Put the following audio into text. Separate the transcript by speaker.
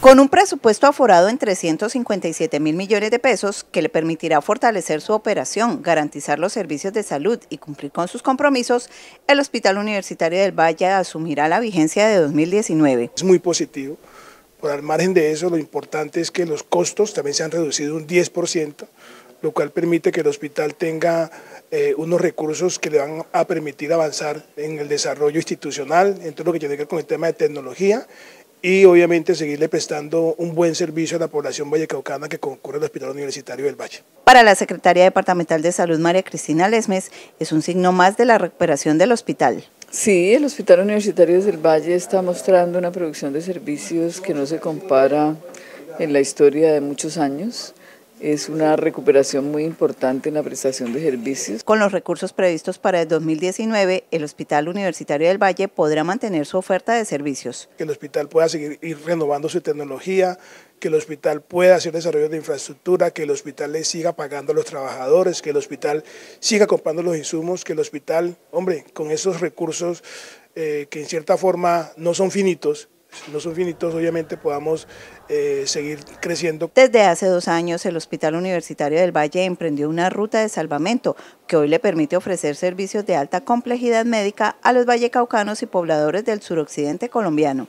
Speaker 1: Con un presupuesto aforado en 357 mil millones de pesos que le permitirá fortalecer su operación, garantizar los servicios de salud y cumplir con sus compromisos, el Hospital Universitario del Valle asumirá la
Speaker 2: vigencia de 2019. Es muy positivo. Por al margen de eso, lo importante es que los costos también se han reducido un 10%, lo cual permite que el hospital tenga eh, unos recursos que le van a permitir avanzar en el desarrollo institucional, entre lo que tiene que ver con el tema de tecnología y obviamente seguirle prestando un buen servicio a la población vallecaucana que concurre al Hospital Universitario del Valle.
Speaker 1: Para la Secretaria Departamental de Salud, María Cristina Lesmes, es un signo más
Speaker 3: de la recuperación del hospital. Sí, el Hospital Universitario del Valle está mostrando una producción de servicios que no se compara en la historia de muchos años es una recuperación muy importante en la prestación de servicios. Con los recursos previstos para el
Speaker 1: 2019, el Hospital Universitario del Valle podrá mantener su oferta de servicios.
Speaker 2: Que el hospital pueda seguir renovando su tecnología, que el hospital pueda hacer desarrollo de infraestructura, que el hospital le siga pagando a los trabajadores, que el hospital siga comprando los insumos, que el hospital, hombre, con esos recursos eh, que en cierta forma no son finitos, no son finitos, obviamente podamos eh, seguir creciendo. Desde
Speaker 1: hace dos años, el Hospital Universitario del Valle emprendió una ruta de salvamento que hoy le permite ofrecer servicios de alta complejidad médica a los vallecaucanos y pobladores del suroccidente colombiano.